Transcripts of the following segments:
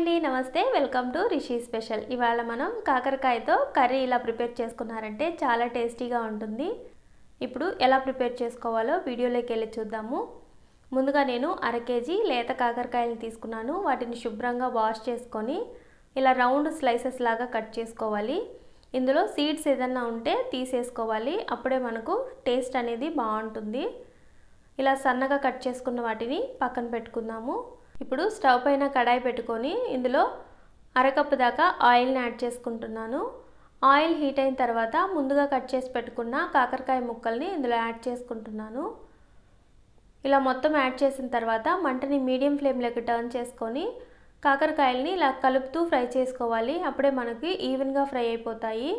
అండి నమస్తే welcome to Rishi special ఇవాళ మనం కాకరకాయతో కర్రీ ఇలా ప్రిపేర్ చేసుకున్నారంటే చాలా టేస్టీగా ఉంటుంది ఇప్పుడు ఎలా ప్రిపేర్ చేసుకోవాలో వీడియోలోకి వెళ్ళి చూద్దాము ముందుగా నేను అర కేజీ లేత కాకరకాయలు తీసుకున్నాను వాటిని శుభ్రంగా వాష్ చేసుకొని ఇలా రౌండ్ స్లైసెస్ లాగా కట్ చేసుకోవాలి ఇందులో సీడ్స్ ఏదన్నా ఉంటే తీసేసుకోవాలి అప్పుడే మనకు టేస్ట్ అనేది బాగుంటుంది ఇలా సన్నగా కట్ చేసుకున్న వాటిని పక్కన పెట్టుకుందాము ఇప్పుడు స్టవ్ పైన కడాయి పెట్టుకొని ఇందులో అరకప్పు దాకా ఆయిల్ని యాడ్ చేసుకుంటున్నాను ఆయిల్ హీట్ అయిన తర్వాత ముందుగా కట్ చేసి పెట్టుకున్న కాకరకాయ ముక్కల్ని ఇందులో యాడ్ చేసుకుంటున్నాను ఇలా మొత్తం యాడ్ చేసిన తర్వాత మంటని మీడియం ఫ్లేమ్లోకి టర్న్ చేసుకొని కాకరకాయలని ఇలా కలుపుతూ ఫ్రై చేసుకోవాలి అప్పుడే మనకి ఈవెన్గా ఫ్రై అయిపోతాయి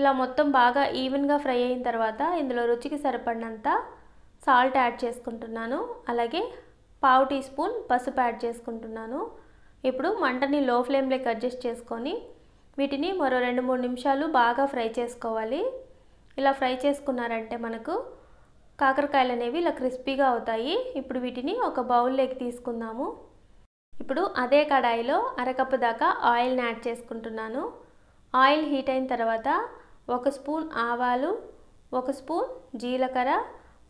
ఇలా మొత్తం బాగా ఈవెన్గా ఫ్రై అయిన తర్వాత ఇందులో రుచికి సరిపడినంత సాల్ట్ యాడ్ చేసుకుంటున్నాను అలాగే పావు టీ స్పూన్ పసుపు యాడ్ చేసుకుంటున్నాను ఇప్పుడు మంటని లో ఫ్లేమ్లోకి అడ్జస్ట్ చేసుకొని వీటిని మరో రెండు మూడు నిమిషాలు బాగా ఫ్రై చేసుకోవాలి ఇలా ఫ్రై చేసుకున్నారంటే మనకు కాకరకాయలు అనేవి ఇలా క్రిస్పీగా అవుతాయి ఇప్పుడు వీటిని ఒక బౌల్లోకి తీసుకుందాము ఇప్పుడు అదే కడాయిలో అరకప్పు దాకా ఆయిల్ని యాడ్ చేసుకుంటున్నాను ఆయిల్ హీట్ అయిన తర్వాత ఒక స్పూన్ ఆవాలు ఒక స్పూన్ జీలకర్ర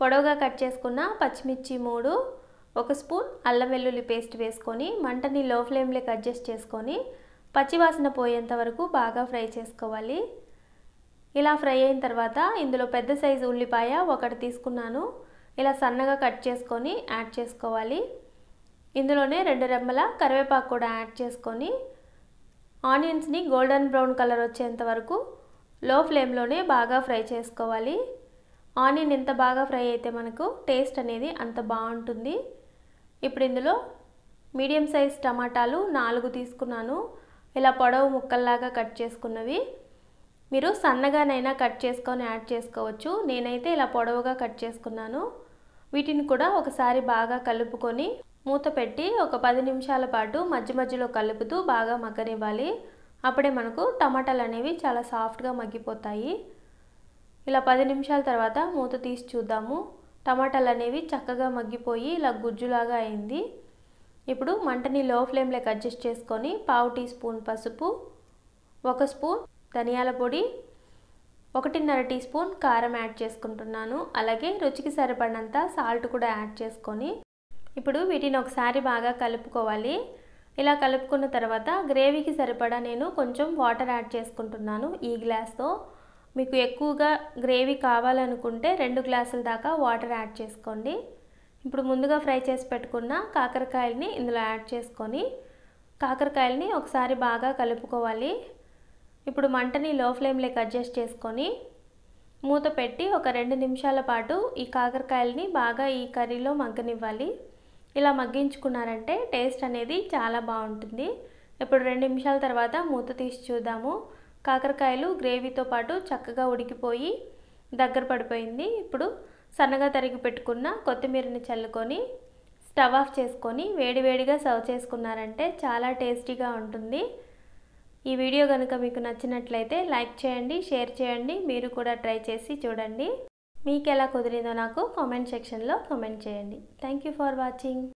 పొడవుగా కట్ చేసుకున్న పచ్చిమిర్చి మూడు ఒక స్పూన్ అల్లం వెల్లుల్లి పేస్ట్ వేసుకొని మంటని లో ఫ్లేమ్లోకి అడ్జస్ట్ చేసుకొని పచ్చివాసన పోయేంత వరకు బాగా ఫ్రై చేసుకోవాలి ఇలా ఫ్రై అయిన తర్వాత ఇందులో పెద్ద సైజు ఉల్లిపాయ ఒకటి తీసుకున్నాను ఇలా సన్నగా కట్ చేసుకొని యాడ్ చేసుకోవాలి ఇందులోనే రెండు రెమ్మల కరివేపాకు కూడా యాడ్ చేసుకొని ఆనియన్స్ని గోల్డెన్ బ్రౌన్ కలర్ వచ్చేంత వరకు లో ఫ్లేమ్లోనే బాగా ఫ్రై చేసుకోవాలి ఆనియన్ ఎంత బాగా ఫ్రై అయితే మనకు టేస్ట్ అనేది అంత బాగుంటుంది ఇప్పుడు ఇందులో మీడియం సైజ్ టమాటాలు నాలుగు తీసుకున్నాను ఇలా పొడవు ముక్కల్లాగా కట్ చేసుకున్నవి మీరు సన్నగానైనా కట్ చేసుకొని యాడ్ చేసుకోవచ్చు నేనైతే ఇలా పొడవుగా కట్ చేసుకున్నాను వీటిని కూడా ఒకసారి బాగా కలుపుకొని మూత పెట్టి ఒక పది నిమిషాల పాటు మధ్య మధ్యలో కలుపుతూ బాగా మగ్గనివ్వాలి అప్పుడే మనకు టమాటాలు అనేవి చాలా సాఫ్ట్గా మగ్గిపోతాయి ఇలా పది నిమిషాల తర్వాత మూత తీసి చూద్దాము టమాటాలు అనేవి చక్కగా మగ్గిపోయి ఇలా గుజ్జులాగా అయింది ఇప్పుడు మంటని లో ఫ్లేమ్లోకి అడ్జస్ట్ చేసుకొని పావు టీ స్పూన్ పసుపు ఒక స్పూన్ ధనియాల పొడి ఒకటిన్నర టీ స్పూన్ కారం యాడ్ చేసుకుంటున్నాను అలాగే రుచికి సరిపడినంత సాల్ట్ కూడా యాడ్ చేసుకొని ఇప్పుడు వీటిని ఒకసారి బాగా కలుపుకోవాలి ఇలా కలుపుకున్న తర్వాత గ్రేవీకి సరిపడా నేను కొంచెం వాటర్ యాడ్ చేసుకుంటున్నాను ఈ గ్లాస్తో మీకు ఎక్కువగా గ్రేవీ కావాలనుకుంటే రెండు గ్లాసుల దాకా వాటర్ యాడ్ చేసుకోండి ఇప్పుడు ముందుగా ఫ్రై చేసి పెట్టుకున్న కాకరకాయలని ఇందులో యాడ్ చేసుకొని కాకరకాయలని ఒకసారి బాగా కలుపుకోవాలి ఇప్పుడు మంటని లో ఫ్లేమ్లోకి అడ్జస్ట్ చేసుకొని మూత పెట్టి ఒక రెండు నిమిషాల పాటు ఈ కాకరకాయలని బాగా ఈ కర్రీలో మగ్గనివ్వాలి ఇలా మగ్గించుకున్నారంటే టేస్ట్ అనేది చాలా బాగుంటుంది ఇప్పుడు రెండు నిమిషాల తర్వాత మూత తీసి చూద్దాము కాకరకాయలు గ్రేవీతో పాటు చక్కగా ఉడికిపోయి దగ్గర పడిపోయింది ఇప్పుడు సన్నగా తరిగి పెట్టుకున్న కొత్తిమీరని చల్లుకొని స్టవ్ ఆఫ్ చేసుకొని వేడివేడిగా సర్వ్ చేసుకున్నారంటే చాలా టేస్టీగా ఉంటుంది ఈ వీడియో కనుక మీకు నచ్చినట్లయితే లైక్ చేయండి షేర్ చేయండి మీరు కూడా ట్రై చేసి చూడండి మీకు ఎలా కుదిరిందో నాకు కామెంట్ సెక్షన్లో కామెంట్ చేయండి థ్యాంక్ యూ ఫర్ వాచింగ్